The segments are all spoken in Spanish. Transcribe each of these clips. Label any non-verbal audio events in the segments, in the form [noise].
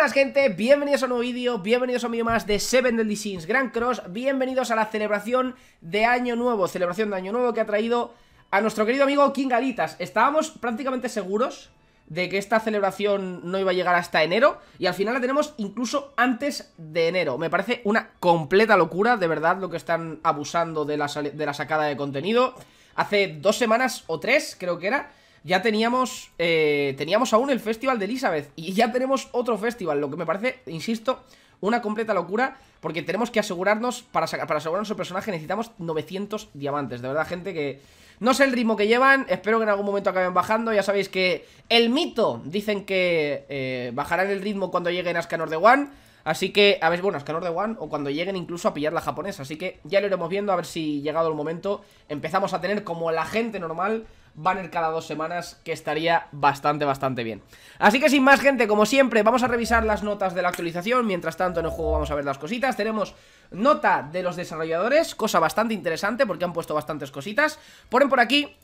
¡Hola gente, bienvenidos a un nuevo vídeo, bienvenidos a un más de Seven Deadly Sins Grand Cross Bienvenidos a la celebración de Año Nuevo, celebración de Año Nuevo que ha traído a nuestro querido amigo King Galitas Estábamos prácticamente seguros de que esta celebración no iba a llegar hasta enero Y al final la tenemos incluso antes de enero Me parece una completa locura, de verdad, lo que están abusando de la, de la sacada de contenido Hace dos semanas o tres, creo que era ya teníamos, eh, teníamos aún el Festival de Elizabeth y ya tenemos otro festival, lo que me parece, insisto, una completa locura porque tenemos que asegurarnos, para, para asegurarnos el personaje necesitamos 900 diamantes, de verdad gente que... No sé el ritmo que llevan, espero que en algún momento acaben bajando Ya sabéis que el mito dicen que eh, bajarán el ritmo cuando lleguen a Scanor de One Así que, a ver, bueno, Scanor de One o cuando lleguen incluso a pillar la japonesa Así que ya lo iremos viendo, a ver si llegado el momento empezamos a tener como la gente normal banner cada dos semanas, que estaría bastante, bastante bien. Así que sin más, gente, como siempre, vamos a revisar las notas de la actualización. Mientras tanto, en el juego vamos a ver las cositas. Tenemos nota de los desarrolladores, cosa bastante interesante porque han puesto bastantes cositas. Ponen por aquí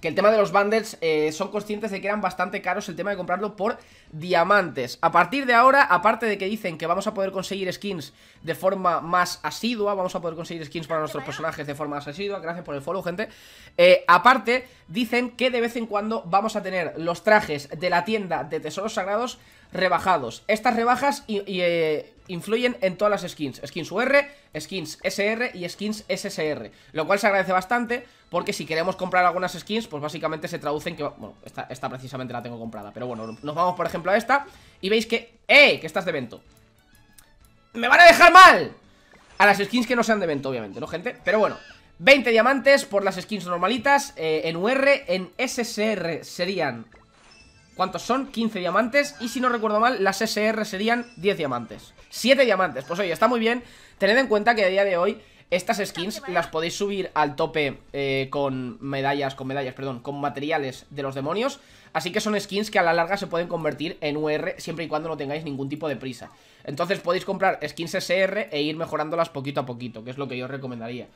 que el tema de los bundles eh, son conscientes de que eran bastante caros el tema de comprarlo por diamantes. A partir de ahora, aparte de que dicen que vamos a poder conseguir skins de forma más asidua, vamos a poder conseguir skins para nuestros personajes de forma más asidua, gracias por el follow, gente. Eh, aparte, dicen que de vez en cuando vamos a tener los trajes de la tienda de tesoros sagrados rebajados. Estas rebajas eh, influyen en todas las skins, skins UR, skins SR y skins SSR, lo cual se agradece bastante porque si queremos comprar algunas skins, pues básicamente se traducen que... Bueno, esta, precisamente la tengo comprada, pero bueno, nos vamos por ejemplo a esta y veis que... ¡Eh! Que estás de evento. ¡Me van a dejar mal! A las skins que no sean de evento, obviamente, ¿no, gente? Pero bueno, 20 diamantes por las skins normalitas eh, En UR, en SSR serían... ¿Cuántos son? 15 diamantes Y si no recuerdo mal, las SSR serían 10 diamantes 7 diamantes, pues oye, está muy bien Tened en cuenta que a día de hoy estas skins las podéis subir al tope eh, con medallas, con medallas, perdón, con materiales de los demonios. Así que son skins que a la larga se pueden convertir en UR siempre y cuando no tengáis ningún tipo de prisa. Entonces podéis comprar skins SR e ir mejorándolas poquito a poquito, que es lo que yo recomendaría.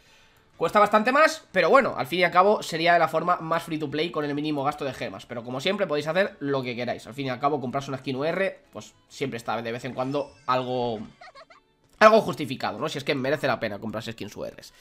Cuesta bastante más, pero bueno, al fin y al cabo sería de la forma más free to play con el mínimo gasto de gemas. Pero como siempre podéis hacer lo que queráis. Al fin y al cabo comprarse una skin UR, pues siempre está de vez en cuando algo algo justificado, ¿no? Si es que merece la pena comprarse skins URs.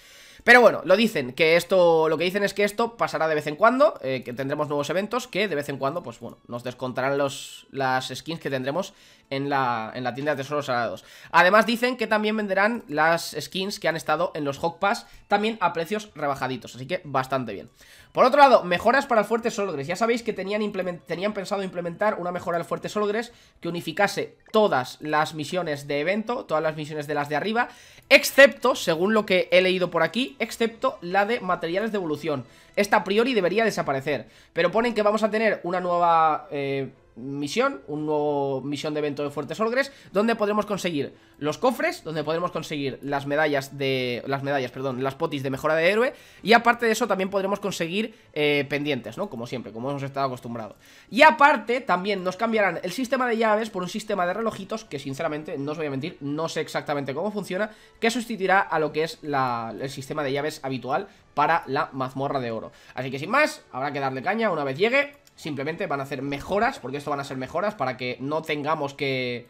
Pero bueno, lo dicen, que esto, lo que dicen es que esto pasará de vez en cuando, eh, que tendremos nuevos eventos que de vez en cuando, pues bueno, nos descontarán los, las skins que tendremos en la, en la tienda de tesoros salados. Además dicen que también venderán las skins que han estado en los Hawk Pass, también a precios rebajaditos, así que bastante bien. Por otro lado, mejoras para el fuerte Solgres. Ya sabéis que tenían, tenían pensado implementar una mejora al fuerte Solgres que unificase todas las misiones de evento, todas las misiones de las de arriba, excepto, según lo que he leído por aquí, excepto la de materiales de evolución. Esta a priori debería desaparecer, pero ponen que vamos a tener una nueva... Eh, misión, un nuevo misión de evento de Fuertes Orgres, donde podremos conseguir los cofres, donde podremos conseguir las medallas de... las medallas, perdón, las potis de mejora de héroe, y aparte de eso también podremos conseguir eh, pendientes, ¿no? Como siempre, como hemos estado acostumbrados. Y aparte, también nos cambiarán el sistema de llaves por un sistema de relojitos, que sinceramente, no os voy a mentir, no sé exactamente cómo funciona, que sustituirá a lo que es el sistema de llaves habitual para la mazmorra de oro. Así que sin más, habrá que darle caña una vez llegue Simplemente van a hacer mejoras, porque esto van a ser mejoras para que no tengamos que,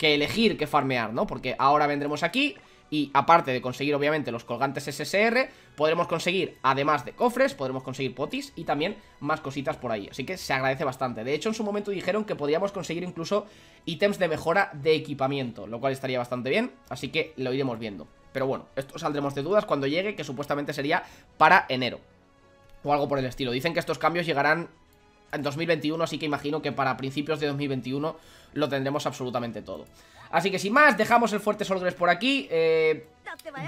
elegir que farmear, ¿no? Porque ahora vendremos aquí y aparte de conseguir obviamente los colgantes SSR, podremos conseguir además de cofres, podremos conseguir potis y también más cositas por ahí, así que se agradece bastante. De hecho en su momento dijeron que podríamos conseguir incluso ítems de mejora de equipamiento, lo cual estaría bastante bien, así que lo iremos viendo. Pero bueno, esto saldremos de dudas cuando llegue, que supuestamente sería para enero. O algo por el estilo. Dicen que estos cambios llegarán en 2021, así que imagino que para principios de 2021 lo tendremos absolutamente todo. Así que sin más, dejamos el fuerte sorbes por aquí. Eh,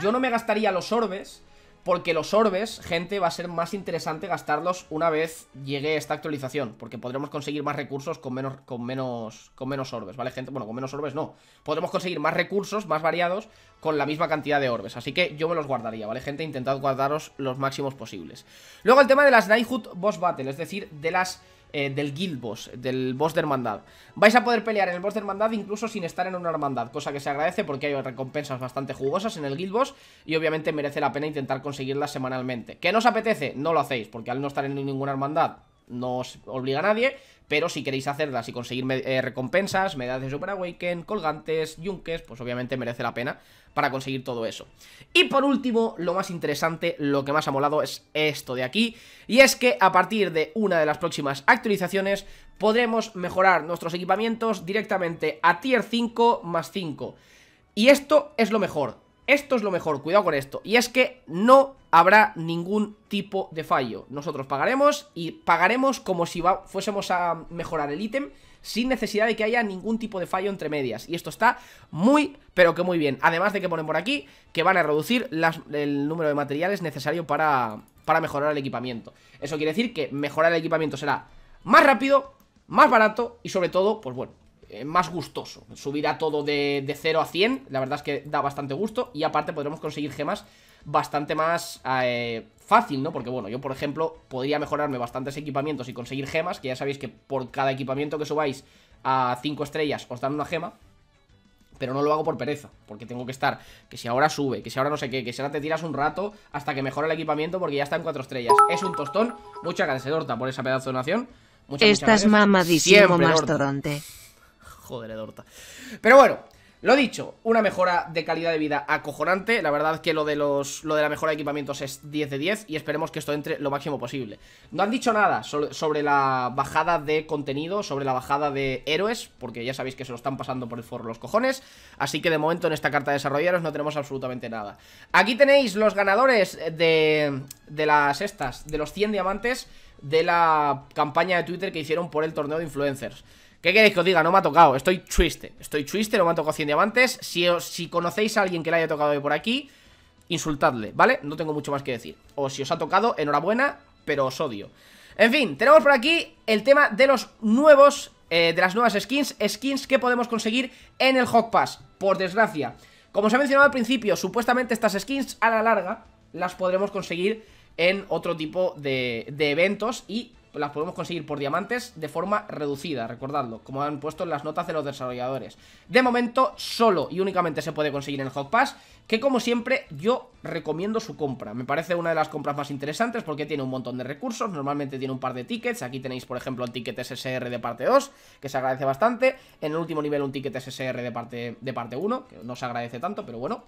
yo no me gastaría los orbes, porque los orbes, gente, va a ser más interesante gastarlos una vez llegue esta actualización, porque podremos conseguir más recursos con menos, con menos, con menos orbes, ¿vale, gente? Bueno, con menos orbes no. Podremos conseguir más recursos, más variados, con la misma cantidad de orbes. Así que yo me los guardaría, ¿vale, gente? Intentad guardaros los máximos posibles. Luego el tema de las Nighthood Boss Battle, es decir, de las eh, del guild boss, del boss de hermandad. Vais a poder pelear en el boss de hermandad incluso sin estar en una hermandad, cosa que se agradece porque hay recompensas bastante jugosas en el guild boss y obviamente merece la pena intentar conseguirlas semanalmente. ¿Qué nos apetece? No lo hacéis, porque al no estar en ninguna hermandad no os obliga a nadie, pero si queréis hacerlas y conseguir eh, recompensas, medallas de Super Awaken, colgantes, yunques, pues obviamente merece la pena para conseguir todo eso. Y por último, lo más interesante, lo que más ha molado es esto de aquí, y es que a partir de una de las próximas actualizaciones podremos mejorar nuestros equipamientos directamente a Tier 5 más 5. Y esto es lo mejor, esto es lo mejor, cuidado con esto. Y es que no habrá ningún tipo de fallo. Nosotros pagaremos y pagaremos como si fuésemos a mejorar el ítem sin necesidad de que haya ningún tipo de fallo entre medias. Y esto está muy, pero que muy bien. Además de que ponen por aquí que van a reducir el número de materiales necesario para, para mejorar el equipamiento. Eso quiere decir que mejorar el equipamiento será más rápido, más barato y sobre todo, pues bueno, eh, más gustoso. Subirá todo de, 0 a 100, la verdad es que da bastante gusto y aparte podremos conseguir gemas bastante más eh, fácil, ¿no? Porque bueno, yo por ejemplo podría mejorarme bastantes equipamientos y conseguir gemas, que ya sabéis que por cada equipamiento que subáis a 5 estrellas os dan una gema. Pero no lo hago por pereza, porque tengo que estar, que si ahora sube, que si ahora no sé qué, que si ahora te tiras un rato hasta que mejora el equipamiento porque ya está en 4 estrellas. Es un tostón. Muchas gracias, Dorta por esa pedazo de donación. Muchas, gracias muchas gracias. mamadísimo, Siempre, Mastodonte. Joder, Edorta. Pero bueno, lo dicho, una mejora de calidad de vida acojonante. La verdad que lo de, los, lo de la mejora de equipamientos es 10 de 10 y esperemos que esto entre lo máximo posible. No han dicho nada sobre, la bajada de contenido, sobre la bajada de héroes, porque ya sabéis que se lo están pasando por el forro los cojones. Así que de momento en esta carta de desarrolladores no tenemos absolutamente nada. Aquí tenéis los ganadores de, de las estas, de los 100 diamantes de la campaña de Twitter que hicieron por el torneo de influencers. ¿Qué queréis que os diga? No me ha tocado, estoy triste Estoy triste, no me ha tocado 100 diamantes Si, os, si conocéis a alguien que le haya tocado hoy por aquí Insultadle, ¿vale? No tengo mucho más que decir O si os ha tocado, enhorabuena, pero os odio En fin, tenemos por aquí el tema de los nuevos eh, De las nuevas skins Skins que podemos conseguir en el Hog Pass Por desgracia Como os he mencionado al principio, supuestamente estas skins a la larga Las podremos conseguir en otro tipo de, de eventos y las podemos conseguir por diamantes de forma reducida, recordadlo, como han puesto en las notas de los desarrolladores. De momento, solo y únicamente se puede conseguir en el Hot Pass, que como siempre yo recomiendo su compra. Me parece una de las compras más interesantes porque tiene un montón de recursos, normalmente tiene un par de tickets, aquí tenéis por ejemplo el ticket SSR de parte 2, que se agradece bastante, en el último nivel un ticket SSR de parte, de parte 1, que no se agradece tanto, pero bueno,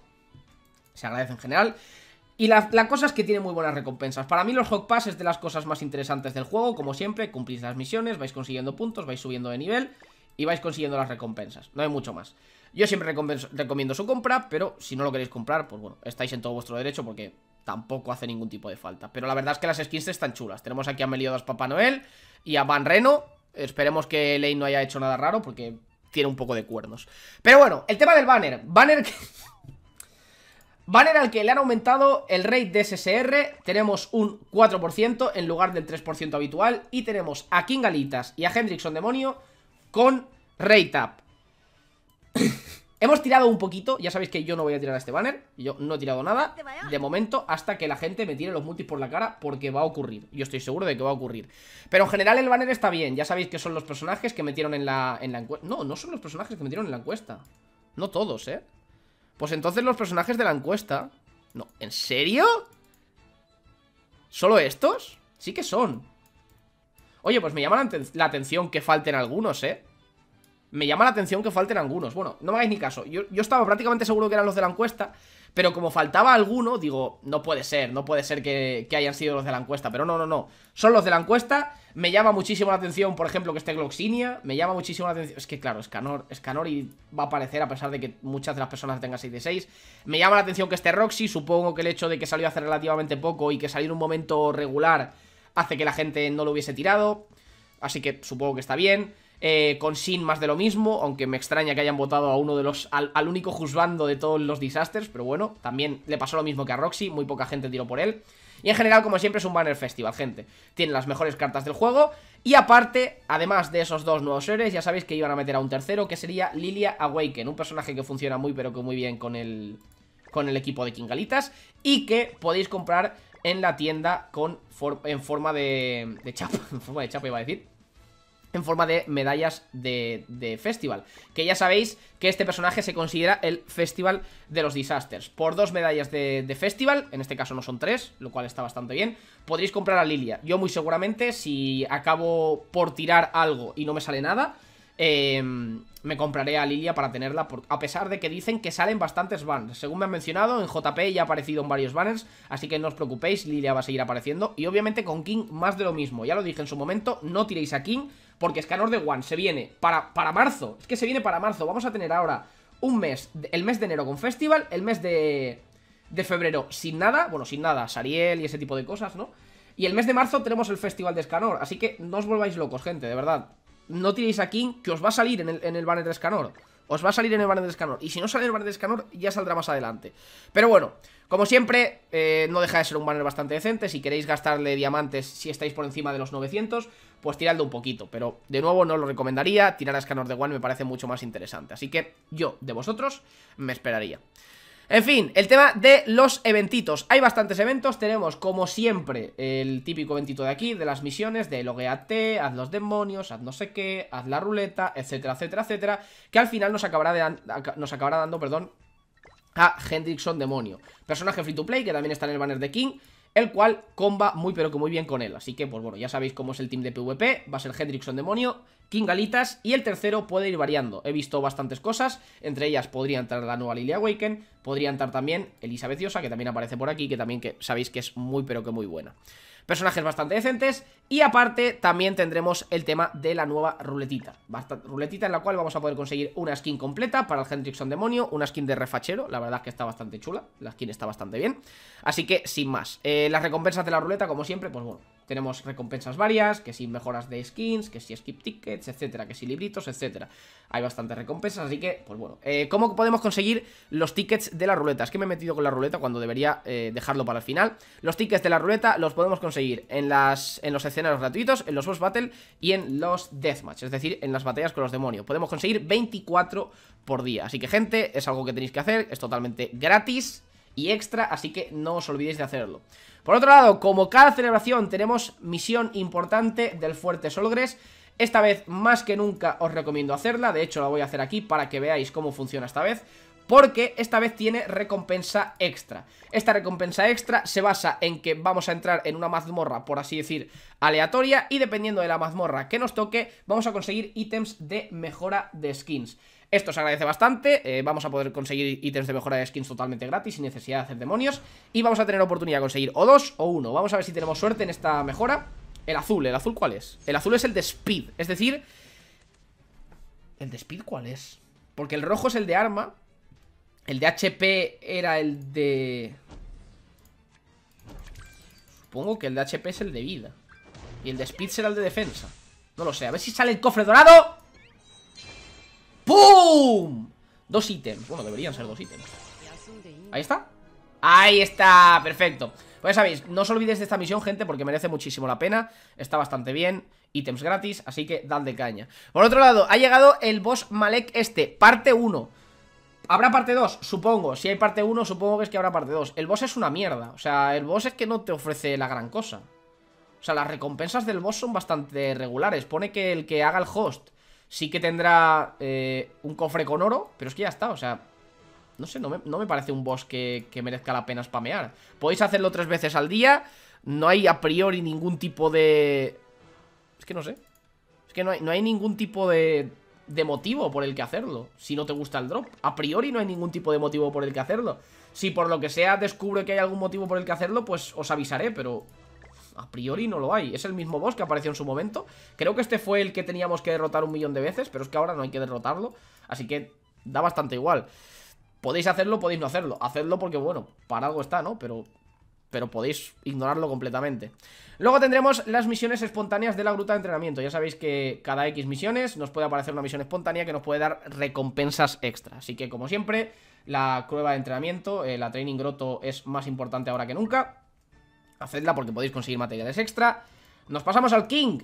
se agradece en general. Y la, cosa es que tiene muy buenas recompensas. Para mí los Hog Pass es de las cosas más interesantes del juego, como siempre, cumplís las misiones, vais consiguiendo puntos, vais subiendo de nivel y vais consiguiendo las recompensas. No hay mucho más. Yo siempre recomiendo su compra, pero si no lo queréis comprar, pues bueno, estáis en todo vuestro derecho porque tampoco hace ningún tipo de falta. Pero la verdad es que las skins están chulas. Tenemos aquí a Meliodas Papá Noel y a Van Reno. Esperemos que Lane no haya hecho nada raro porque tiene un poco de cuernos. Pero bueno, el tema del banner. Banner [laughs] que... Banner al que le han aumentado el rate de SSR, tenemos un 4% en lugar del 3% habitual y tenemos a Kingalitas y a Hendrickson Demonio con rate up. [coughs] Hemos tirado un poquito, ya sabéis que yo no voy a tirar a este banner, yo no he tirado nada de momento hasta que la gente me tire los multis por la cara porque va a ocurrir, yo estoy seguro de que va a ocurrir. Pero en general el banner está bien, ya sabéis que son los personajes que metieron en en la encuesta, no, no son los personajes que metieron en la encuesta, no todos, eh. Pues entonces los personajes de la encuesta... No, ¿en serio? ¿Solo estos? Sí que son. Oye, pues me llama la, atención que falten algunos, ¿eh? Me llama la atención que falten algunos. Bueno, no me hagáis ni caso. Yo, yo estaba prácticamente seguro que eran los de la encuesta... Pero como faltaba alguno, digo, no puede ser, no puede ser que, hayan sido los de la encuesta. Pero no, no, no. Son los de la encuesta. Me llama muchísimo la atención, por ejemplo, que esté Gloxinia. Me llama muchísimo la atención. Es que, claro, Escanor, y va a aparecer a pesar de que muchas de las personas tengan 6 de 6. Me llama la atención que esté Roxy. Supongo que el hecho de que salió hace relativamente poco y que salió en un momento regular hace que la gente no lo hubiese tirado. Así que supongo que está bien. Eh, con Sin más de lo mismo, aunque me extraña que hayan votado a uno de los. Al, único juzgando de todos los disasters, pero bueno, también le pasó lo mismo que a Roxy, muy poca gente tiró por él. Y en general, como siempre, es un banner festival, gente. Tiene las mejores cartas del juego. Y aparte, además de esos dos nuevos seres ya sabéis que iban a meter a un tercero, que sería Lilia Awaken, un personaje que funciona muy, pero que muy bien con el, con el equipo de Kingalitas. Y que podéis comprar en la tienda con en forma de, de chapa. [laughs] En forma de chapa, iba a decir en forma de medallas de, festival. Que ya sabéis que este personaje se considera el festival de los disasters. Por dos medallas de, festival, en este caso no son tres, lo cual está bastante bien, podréis comprar a Lilia. Yo muy seguramente, si acabo por tirar algo y no me sale nada, Em, me compraré a Lilia para tenerla, a pesar de que dicen que salen bastantes banners. Según me han mencionado, en JP ya ha aparecido en varios banners, así que no os preocupéis, Lilia va a seguir apareciendo. Y obviamente con King más de lo mismo, ya lo dije en su momento, no tiréis a King, porque Scanor de One se viene para, para marzo, es que se viene para marzo, vamos a tener ahora un mes, el mes de enero con Festival, el mes de, de febrero sin nada, bueno, sin nada, Sariel y ese tipo de cosas, ¿no? Y el mes de marzo tenemos el Festival de Escanor, así que no os volváis locos, gente, de verdad no tiréis aquí que os va a salir en el, banner de Escanor. Os va a salir en el banner de Escanor. Y si no sale el banner de Escanor, ya saldrá más adelante. Pero bueno, como siempre, eh, no deja de ser un banner bastante decente. Si queréis gastarle diamantes, si estáis por encima de los 900, pues tiradle un poquito. Pero, de nuevo, no lo recomendaría. Tirar a Escanor de One me parece mucho más interesante. Así que yo, de vosotros, me esperaría. En fin, el tema de los eventitos Hay bastantes eventos, tenemos como siempre El típico eventito de aquí, de las misiones De logueate, haz los demonios Haz no sé qué, haz la ruleta, etcétera, etcétera, etcétera Que al final nos acabará, nos acabará dando, perdón a Hendrickson Demonio Personaje free to play que también está en el banner de King el cual comba muy pero que muy bien con él. Así que, pues bueno, ya sabéis cómo es el team de PvP, va a ser Hendrickson Demonio, King Galitas y el tercero puede ir variando. He visto bastantes cosas, entre ellas podría entrar la nueva Lily Awaken, podría entrar también Elizabeth Yosa, que también aparece por aquí, que también que sabéis que es muy pero que muy buena personajes bastante decentes y aparte también tendremos el tema de la nueva ruletita, ruletita en la cual vamos a poder conseguir una skin completa para el Hendrickson Demonio, una skin de refachero, la verdad es que está bastante chula, la skin está bastante bien, así que sin más, eh, las recompensas de la ruleta como siempre, pues bueno, tenemos recompensas varias, que si mejoras de skins, que si skip tickets, etcétera, que si libritos, etcétera. Hay bastantes recompensas, así que, pues bueno. Eh, ¿Cómo podemos conseguir los tickets de la ruleta? Es que me he metido con la ruleta cuando debería eh, dejarlo para el final. Los tickets de la ruleta los podemos conseguir en, las, en los escenarios gratuitos, en los boss battle y en los deathmatch, es decir, en las batallas con los demonios. Podemos conseguir 24 por día. Así que, gente, es algo que tenéis que hacer, es totalmente gratis y extra, así que no os olvidéis de hacerlo. Por otro lado, como cada celebración tenemos misión importante del Fuerte Solgres, esta vez más que nunca os recomiendo hacerla, de hecho la voy a hacer aquí para que veáis cómo funciona esta vez porque esta vez tiene recompensa extra. Esta recompensa extra se basa en que vamos a entrar en una mazmorra, por así decir, aleatoria y dependiendo de la mazmorra que nos toque, vamos a conseguir ítems de mejora de skins. Esto se agradece bastante, eh, vamos a poder conseguir ítems de mejora de skins totalmente gratis sin necesidad de hacer demonios y vamos a tener oportunidad de conseguir o dos o uno. Vamos a ver si tenemos suerte en esta mejora. El azul, ¿el azul cuál es? El azul es el de speed, es decir... ¿El de speed cuál es? Porque el rojo es el de arma, el de HP era el de... Supongo que el de HP es el de vida. Y el de Speed será el de defensa. No lo sé. A ver si sale el cofre dorado. ¡Bum! Dos ítems. Bueno, deberían ser dos ítems. Ahí está. Ahí está, perfecto. Pues ya sabéis, no os olvidéis de esta misión, gente, porque merece muchísimo la pena. Está bastante bien, ítems gratis, así que de caña. Por otro lado, ha llegado el boss Malek este, parte 1. ¿Habrá parte 2? Supongo. Si hay parte 1, supongo que es que habrá parte 2. El boss es una mierda. O sea, el boss es que no te ofrece la gran cosa. O sea, las recompensas del boss son bastante regulares. Pone que el que haga el host Sí que tendrá eh, un cofre con oro, pero es que ya está, o sea... No sé, no me, parece un boss que, merezca la pena spamear. Podéis hacerlo tres veces al día. No hay a priori ningún tipo de... Es que no sé. Es que no hay, no hay ningún tipo de, de motivo por el que hacerlo. Si no te gusta el drop. A priori no hay ningún tipo de motivo por el que hacerlo. Si por lo que sea descubro que hay algún motivo por el que hacerlo, pues os avisaré, pero a priori no lo hay. Es el mismo boss que apareció en su momento. Creo que este fue el que teníamos que derrotar un millón de veces, pero es que ahora no hay que derrotarlo. Así que da bastante igual. Podéis hacerlo, podéis no hacerlo. Hacedlo porque, bueno, para algo está, ¿no? Pero pero podéis ignorarlo completamente. Luego tendremos las misiones espontáneas de la gruta de entrenamiento. Ya sabéis que cada X misiones nos puede aparecer una misión espontánea que nos puede dar recompensas extra. Así que, como siempre, la prueba de entrenamiento, eh, la Training groto es más importante ahora que nunca. Hacedla porque podéis conseguir materiales extra Nos pasamos al King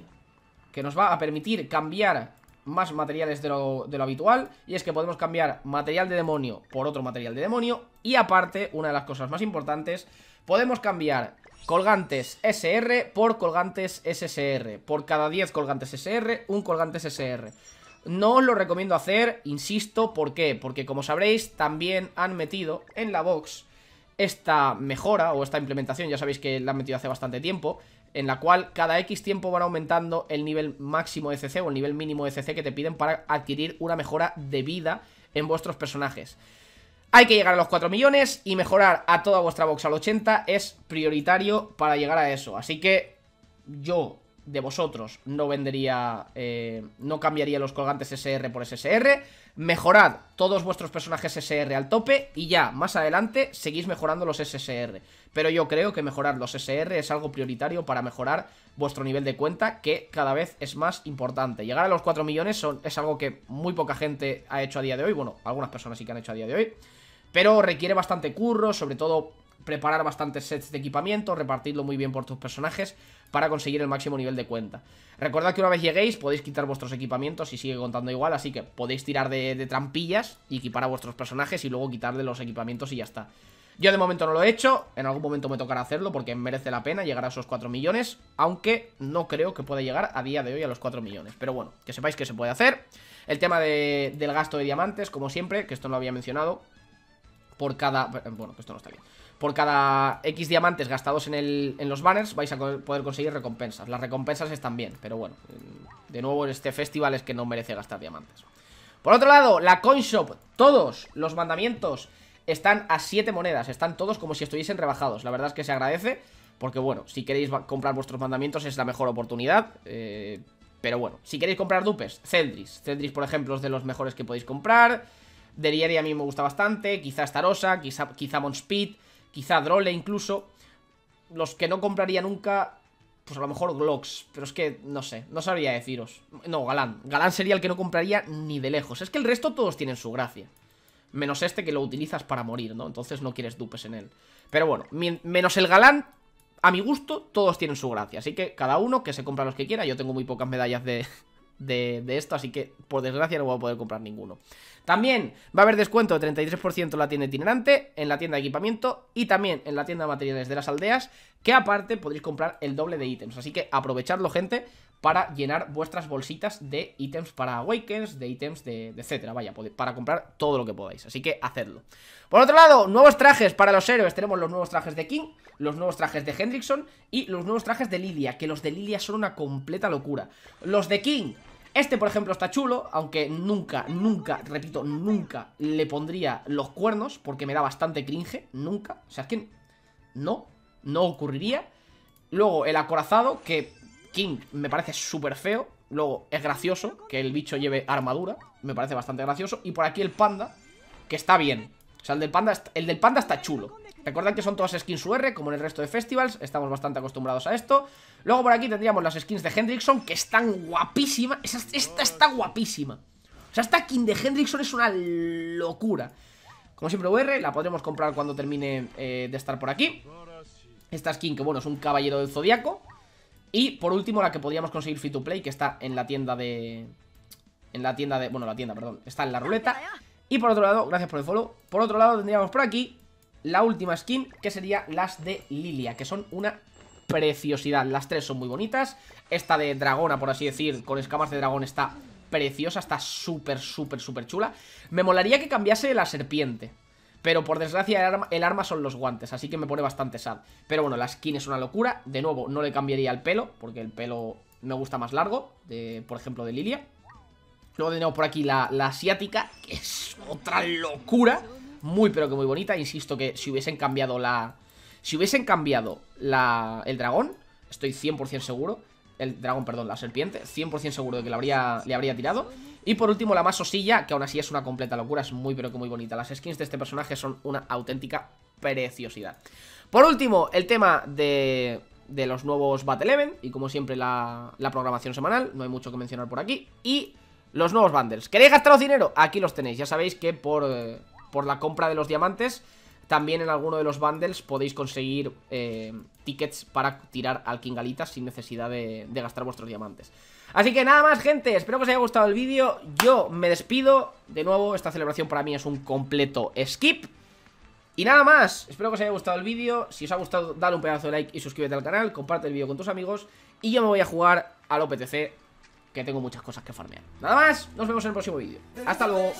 Que nos va a permitir cambiar más materiales de lo, de lo, habitual Y es que podemos cambiar material de demonio por otro material de demonio Y aparte, una de las cosas más importantes Podemos cambiar colgantes SR por colgantes SSR Por cada 10 colgantes SR, un colgante SSR No os lo recomiendo hacer, insisto, ¿por qué? Porque como sabréis, también han metido en la box esta mejora o esta implementación, ya sabéis que la han metido hace bastante tiempo, en la cual cada X tiempo van aumentando el nivel máximo de CC o el nivel mínimo de CC que te piden para adquirir una mejora de vida en vuestros personajes. Hay que llegar a los 4 millones y mejorar a toda vuestra box al 80 es prioritario para llegar a eso. Así que yo de vosotros no vendería, eh, no cambiaría los colgantes SR por SSR. Mejorad todos vuestros personajes SR al tope y ya, más adelante, seguís mejorando los SSR. Pero yo creo que mejorar los SR es algo prioritario para mejorar vuestro nivel de cuenta, que cada vez es más importante. Llegar a los 4 millones son, es algo que muy poca gente ha hecho a día de hoy. Bueno, algunas personas sí que han hecho a día de hoy. Pero requiere bastante curro, sobre todo preparar bastantes sets de equipamiento, repartirlo muy bien por tus personajes para conseguir el máximo nivel de cuenta. Recordad que una vez lleguéis podéis quitar vuestros equipamientos y sigue contando igual, así que podéis tirar de, trampillas y equipar a vuestros personajes y luego quitarle los equipamientos y ya está. Yo de momento no lo he hecho, en algún momento me tocará hacerlo porque merece la pena llegar a esos 4 millones, aunque no creo que pueda llegar a día de hoy a los 4 millones. Pero bueno, que sepáis que se puede hacer. El tema del gasto de diamantes, como siempre, que esto no lo había mencionado, por cada... Bueno, que esto no está bien por cada X diamantes gastados en, los banners vais a poder conseguir recompensas. Las recompensas están bien, pero bueno, mm, de nuevo este festival es que no merece gastar diamantes. Por otro lado, la coin shop todos los mandamientos están a 7 monedas, están todos como si estuviesen rebajados. La verdad es que se agradece, porque bueno, si queréis comprar vuestros mandamientos es la mejor oportunidad. Eh, pero bueno, si queréis comprar dupes, Celdris. Celdris, por ejemplo, es de los mejores que podéis comprar. Delieri a mí me gusta bastante, quizá Starosa, quizá, quizá Monspeed quizá Drole incluso. Los que no compraría nunca, pues a lo mejor Glocks, pero es que no sé, no sabría deciros. No, Galán. Galán sería el que no compraría ni de lejos. Es que el resto todos tienen su gracia. Menos este que lo utilizas para morir, ¿no? Entonces no quieres dupes en él. Pero bueno, menos el Galán, a mi gusto, todos tienen su gracia. Así que cada uno que se compra los que quiera. Yo tengo muy pocas medallas de, de, esto, así que por desgracia no voy a poder comprar ninguno. También va a haber descuento de 33% en la tienda itinerante, en la tienda de equipamiento y también en la tienda de materiales de las aldeas, que aparte podréis comprar el doble de ítems. Así que aprovechadlo, gente, para llenar vuestras bolsitas de ítems para Awakens, de ítems de, etcétera, vaya, para comprar todo lo que podáis, así que hacedlo. Por otro lado, nuevos trajes para los héroes, tenemos los nuevos trajes de King, los nuevos trajes de Hendrickson y los nuevos trajes de Lilia, que los de Lilia son una completa locura. Los de King... Este, por ejemplo, está chulo, aunque nunca, nunca, repito, nunca le pondría los cuernos, porque me da bastante cringe, nunca. O sea, es que no, no ocurriría. Luego, el acorazado, que King me parece súper feo. Luego, es gracioso que el bicho lleve armadura. Me parece bastante gracioso. Y por aquí el panda, que está bien. O sea, el del panda, el del panda está chulo. Recuerdan que son todas skins UR, como en el resto de festivals. Estamos bastante acostumbrados a esto. Luego por aquí tendríamos las skins de Hendrickson, que están guapísimas. Esta está guapísima. O sea, esta skin de Hendrickson es una locura. Como siempre, UR, la podremos comprar cuando termine eh, de estar por aquí. Esta skin, que bueno, es un caballero del zodiaco. Y por último, la que podíamos conseguir free to play, que está en la tienda de... En la tienda de... Bueno, la tienda, perdón. Está en la ruleta. Y por otro lado, gracias por el follow. Por otro lado, tendríamos por aquí la última skin, que sería las de Lilia, que son una preciosidad. Las tres son muy bonitas. Esta de dragona, por así decir, con escamas de dragón está preciosa, está súper, súper, súper chula. Me molaría que cambiase la serpiente. Pero por desgracia el arma, son los guantes, así que me pone bastante sad. Pero bueno, la skin es una locura. De nuevo, no le cambiaría el pelo, porque el pelo me gusta más largo, de, por ejemplo, de Lilia. Luego tenemos por aquí la, asiática, que es otra locura. Muy, pero que muy bonita. Insisto que si hubiesen cambiado la... Si hubiesen cambiado la, el dragón, estoy 100% seguro. El dragón, perdón, la serpiente, 100% seguro de que habría, le habría tirado. Y por último la más osilla, que aún así es una completa locura, es muy pero que muy bonita. Las skins de este personaje son una auténtica preciosidad. Por último, el tema de, los nuevos Battle Event y como siempre la, programación semanal, no hay mucho que mencionar por aquí. Y los nuevos bundles. ¿Queréis gastaros dinero? Aquí los tenéis, ya sabéis que por, eh, por la compra de los diamantes... También en alguno de los bundles podéis conseguir eh, tickets para tirar al Kingalita sin necesidad de gastar vuestros diamantes. Así que nada más, gente, espero que os haya gustado el vídeo Yo me despido De nuevo, esta celebración para mí es un completo skip y nada más, espero que os haya gustado el vídeo Si os ha gustado, dale un pedazo de like y suscríbete al canal Comparte el vídeo con tus amigos Y yo me voy a jugar al OPTC Que tengo muchas cosas que farmear Nada más, nos vemos en el próximo vídeo Hasta luego